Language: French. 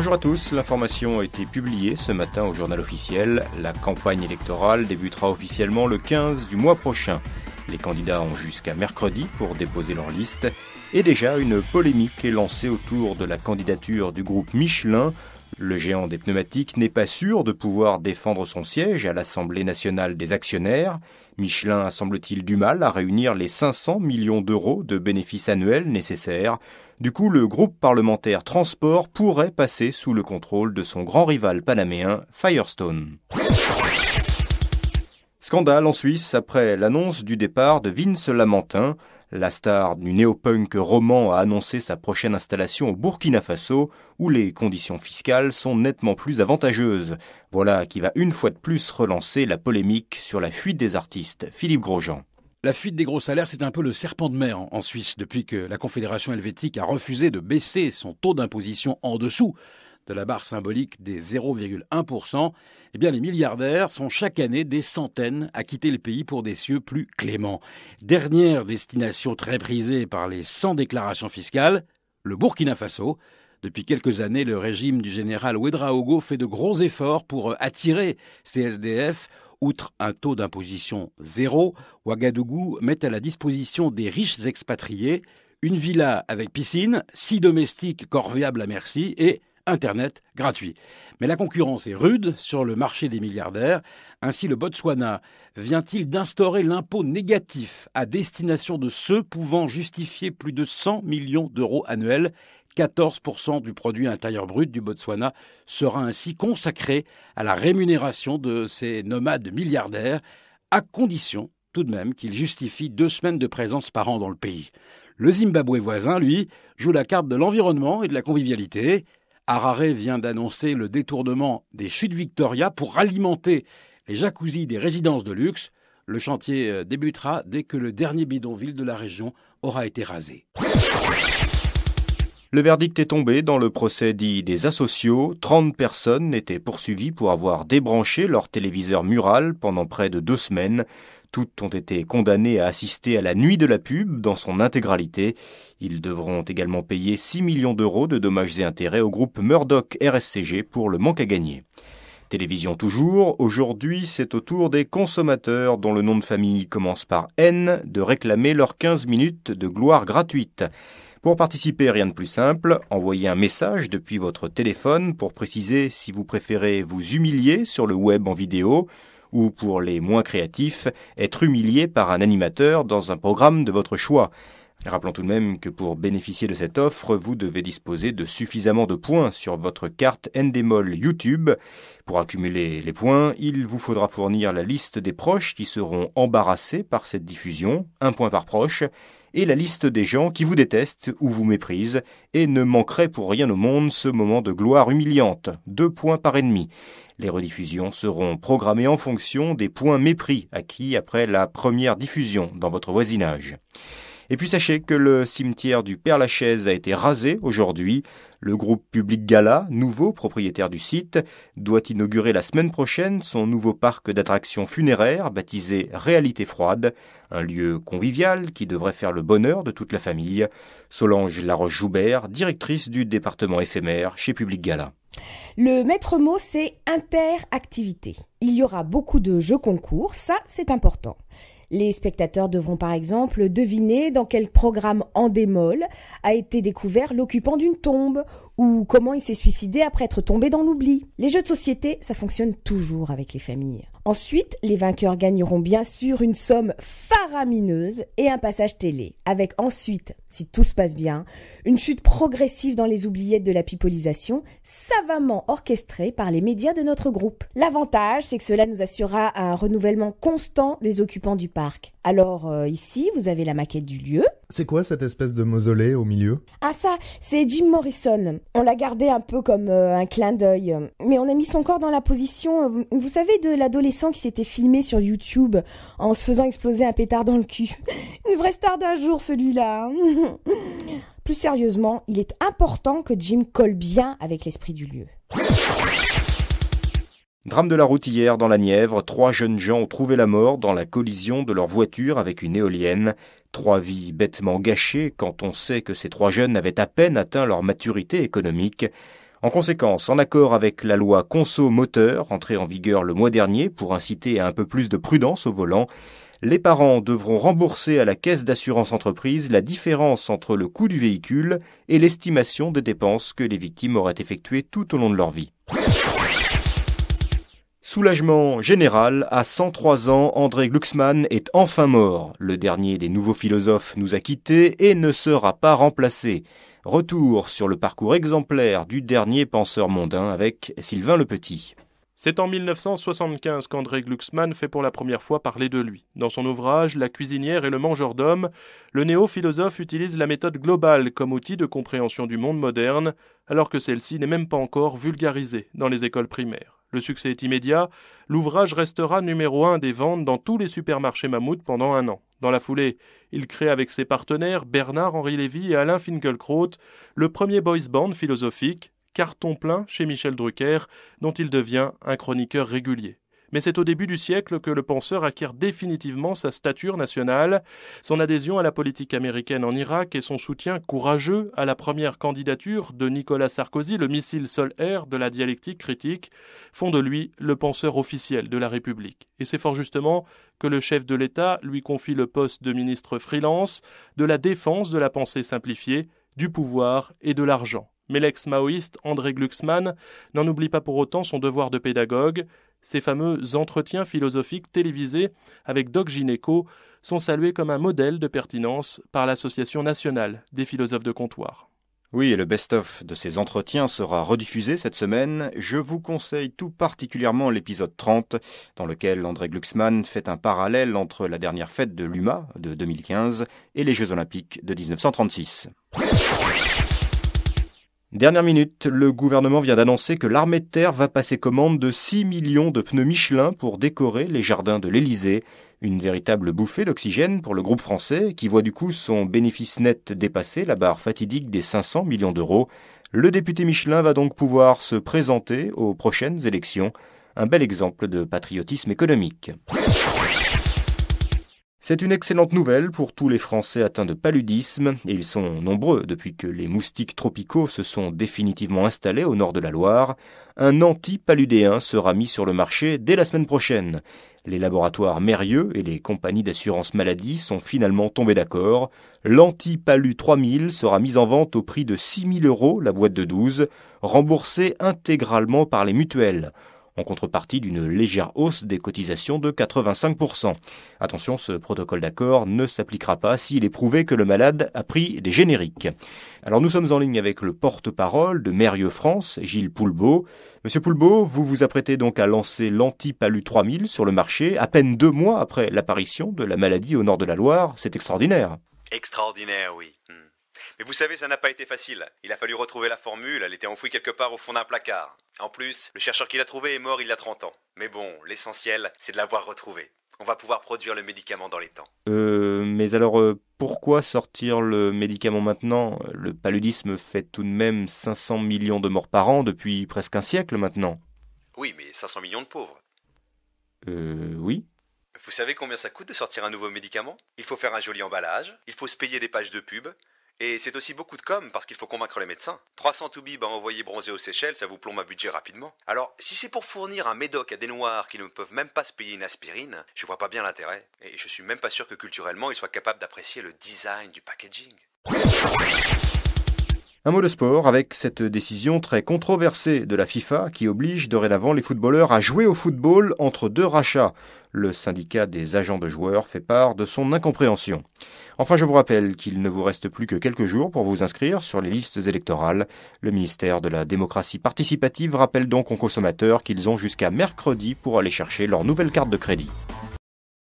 Bonjour à tous, l'information a été publiée ce matin au journal officiel. La campagne électorale débutera officiellement le 15 du mois prochain. Les candidats ont jusqu'à mercredi pour déposer leur liste et déjà une polémique est lancée autour de la candidature du groupe Michelin le géant des pneumatiques n'est pas sûr de pouvoir défendre son siège à l'Assemblée nationale des actionnaires. Michelin a semble-t-il du mal à réunir les 500 millions d'euros de bénéfices annuels nécessaires. Du coup, le groupe parlementaire Transport pourrait passer sous le contrôle de son grand rival panaméen Firestone. Scandale en Suisse après l'annonce du départ de Vince Lamentin, la star du néopunk roman a annoncé sa prochaine installation au Burkina Faso, où les conditions fiscales sont nettement plus avantageuses. Voilà qui va une fois de plus relancer la polémique sur la fuite des artistes. Philippe Grosjean. La fuite des gros salaires, c'est un peu le serpent de mer en Suisse, depuis que la Confédération helvétique a refusé de baisser son taux d'imposition en dessous de la barre symbolique des 0,1%, eh bien les milliardaires sont chaque année des centaines à quitter le pays pour des cieux plus cléments. Dernière destination très prisée par les sans déclarations fiscales, le Burkina Faso. Depuis quelques années, le régime du général Ouedraogo fait de gros efforts pour euh, attirer ces SDF outre un taux d'imposition zéro, Ouagadougou met à la disposition des riches expatriés une villa avec piscine, six domestiques corvéables à merci et Internet gratuit. Mais la concurrence est rude sur le marché des milliardaires. Ainsi, le Botswana vient-il d'instaurer l'impôt négatif à destination de ceux pouvant justifier plus de 100 millions d'euros annuels 14% du produit intérieur brut du Botswana sera ainsi consacré à la rémunération de ces nomades milliardaires, à condition tout de même qu'ils justifient deux semaines de présence par an dans le pays. Le Zimbabwe voisin, lui, joue la carte de l'environnement et de la convivialité. Harare vient d'annoncer le détournement des chutes Victoria pour alimenter les jacuzzis des résidences de luxe. Le chantier euh, débutera dès que le dernier bidonville de la région aura été rasé. Le verdict est tombé dans le procès dit des asociaux. 30 personnes étaient poursuivies pour avoir débranché leur téléviseur mural pendant près de deux semaines. Toutes ont été condamnées à assister à la nuit de la pub dans son intégralité. Ils devront également payer 6 millions d'euros de dommages et intérêts au groupe Murdoch RSCG pour le manque à gagner. Télévision toujours, aujourd'hui c'est au tour des consommateurs dont le nom de famille commence par N de réclamer leurs 15 minutes de gloire gratuite. Pour participer, rien de plus simple, envoyez un message depuis votre téléphone pour préciser si vous préférez vous humilier sur le web en vidéo ou pour les moins créatifs, être humilié par un animateur dans un programme de votre choix. Rappelons tout de même que pour bénéficier de cette offre, vous devez disposer de suffisamment de points sur votre carte Endemol YouTube. Pour accumuler les points, il vous faudra fournir la liste des proches qui seront embarrassés par cette diffusion, un point par proche, et la liste des gens qui vous détestent ou vous méprisent et ne manquerait pour rien au monde ce moment de gloire humiliante, deux points par ennemi. Les rediffusions seront programmées en fonction des points mépris acquis après la première diffusion dans votre voisinage. Et puis sachez que le cimetière du Père-Lachaise a été rasé aujourd'hui. Le groupe Public Gala, nouveau propriétaire du site, doit inaugurer la semaine prochaine son nouveau parc d'attractions funéraires baptisé Réalité Froide, un lieu convivial qui devrait faire le bonheur de toute la famille. Solange Laroche-Joubert, directrice du département éphémère chez Public Gala. Le maître mot, c'est interactivité. Il y aura beaucoup de jeux concours, ça c'est important. Les spectateurs devront par exemple deviner dans quel programme en démol a été découvert l'occupant d'une tombe ou comment il s'est suicidé après être tombé dans l'oubli. Les jeux de société, ça fonctionne toujours avec les familles. Ensuite, les vainqueurs gagneront bien sûr une somme faramineuse et un passage télé, avec ensuite, si tout se passe bien, une chute progressive dans les oubliettes de la pipolisation, savamment orchestrée par les médias de notre groupe. L'avantage, c'est que cela nous assurera un renouvellement constant des occupants du parc. Alors euh, ici, vous avez la maquette du lieu, c'est quoi cette espèce de mausolée au milieu Ah ça, c'est Jim Morrison. On l'a gardé un peu comme euh, un clin d'œil. Mais on a mis son corps dans la position, euh, vous savez, de l'adolescent qui s'était filmé sur YouTube en se faisant exploser un pétard dans le cul. Une vraie star d'un jour celui-là. Hein. Plus sérieusement, il est important que Jim colle bien avec l'esprit du lieu. Drame de la route hier dans la Nièvre, trois jeunes gens ont trouvé la mort dans la collision de leur voiture avec une éolienne. Trois vies bêtement gâchées quand on sait que ces trois jeunes avaient à peine atteint leur maturité économique. En conséquence, en accord avec la loi Conso Moteur, entrée en vigueur le mois dernier pour inciter à un peu plus de prudence au volant, les parents devront rembourser à la caisse d'assurance entreprise la différence entre le coût du véhicule et l'estimation des dépenses que les victimes auraient effectuées tout au long de leur vie. Soulagement général, à 103 ans, André Glucksmann est enfin mort. Le dernier des nouveaux philosophes nous a quittés et ne sera pas remplacé. Retour sur le parcours exemplaire du dernier penseur mondain avec Sylvain Le Petit. C'est en 1975 qu'André Glucksmann fait pour la première fois parler de lui. Dans son ouvrage La cuisinière et le mangeur d'hommes, le néo-philosophe utilise la méthode globale comme outil de compréhension du monde moderne, alors que celle-ci n'est même pas encore vulgarisée dans les écoles primaires. Le succès est immédiat. L'ouvrage restera numéro un des ventes dans tous les supermarchés mammouth pendant un an. Dans la foulée, il crée avec ses partenaires Bernard-Henri Lévy et Alain Finkielkraut le premier boys band philosophique, Carton plein chez Michel Drucker, dont il devient un chroniqueur régulier mais c'est au début du siècle que le penseur acquiert définitivement sa stature nationale. Son adhésion à la politique américaine en Irak et son soutien courageux à la première candidature de Nicolas Sarkozy, le missile sol-air de la dialectique critique, font de lui le penseur officiel de la République. Et c'est fort justement que le chef de l'État lui confie le poste de ministre freelance de la défense de la pensée simplifiée, du pouvoir et de l'argent. Mais l'ex-maoïste André Glucksmann n'en oublie pas pour autant son devoir de pédagogue. Ces fameux entretiens philosophiques télévisés avec Doc Gineco sont salués comme un modèle de pertinence par l'Association nationale des philosophes de comptoir. Oui, et le best-of de ces entretiens sera rediffusé cette semaine. Je vous conseille tout particulièrement l'épisode 30, dans lequel André Glucksmann fait un parallèle entre la dernière fête de l'UMA de 2015 et les Jeux Olympiques de 1936. Dernière minute, le gouvernement vient d'annoncer que l'armée de terre va passer commande de 6 millions de pneus Michelin pour décorer les jardins de l'Elysée. Une véritable bouffée d'oxygène pour le groupe français, qui voit du coup son bénéfice net dépasser la barre fatidique des 500 millions d'euros. Le député Michelin va donc pouvoir se présenter aux prochaines élections. Un bel exemple de patriotisme économique. C'est une excellente nouvelle pour tous les Français atteints de paludisme, et ils sont nombreux depuis que les moustiques tropicaux se sont définitivement installés au nord de la Loire. Un anti-paludéen sera mis sur le marché dès la semaine prochaine. Les laboratoires Mérieux et les compagnies d'assurance maladie sont finalement tombés d'accord. L'anti-palu 3000 sera mis en vente au prix de 6000 euros la boîte de 12, remboursée intégralement par les mutuelles en contrepartie d'une légère hausse des cotisations de 85%. Attention, ce protocole d'accord ne s'appliquera pas s'il est prouvé que le malade a pris des génériques. Alors nous sommes en ligne avec le porte-parole de Mérieux France, Gilles Poulbeau. Monsieur Poulbeau, vous vous apprêtez donc à lancer lanti 3000 sur le marché à peine deux mois après l'apparition de la maladie au nord de la Loire. C'est extraordinaire. Extraordinaire, oui. Hmm. Mais vous savez, ça n'a pas été facile. Il a fallu retrouver la formule, elle était enfouie quelque part au fond d'un placard. En plus, le chercheur qui l'a trouvée est mort il y a 30 ans. Mais bon, l'essentiel, c'est de l'avoir retrouvée. On va pouvoir produire le médicament dans les temps. Euh, mais alors, euh, pourquoi sortir le médicament maintenant Le paludisme fait tout de même 500 millions de morts par an depuis presque un siècle maintenant. Oui, mais 500 millions de pauvres. Euh, oui. Vous savez combien ça coûte de sortir un nouveau médicament Il faut faire un joli emballage, il faut se payer des pages de pub, et c'est aussi beaucoup de com parce qu'il faut convaincre les médecins. 300 toubibs ben, à envoyer bronzer aux Seychelles, ça vous plombe un budget rapidement. Alors, si c'est pour fournir un médoc à des noirs qui ne peuvent même pas se payer une aspirine, je vois pas bien l'intérêt. Et je suis même pas sûr que culturellement ils soient capables d'apprécier le design du packaging. Un mot de sport avec cette décision très controversée de la FIFA qui oblige dorénavant les footballeurs à jouer au football entre deux rachats. Le syndicat des agents de joueurs fait part de son incompréhension. Enfin, je vous rappelle qu'il ne vous reste plus que quelques jours pour vous inscrire sur les listes électorales. Le ministère de la démocratie participative rappelle donc aux consommateurs qu'ils ont jusqu'à mercredi pour aller chercher leur nouvelle carte de crédit.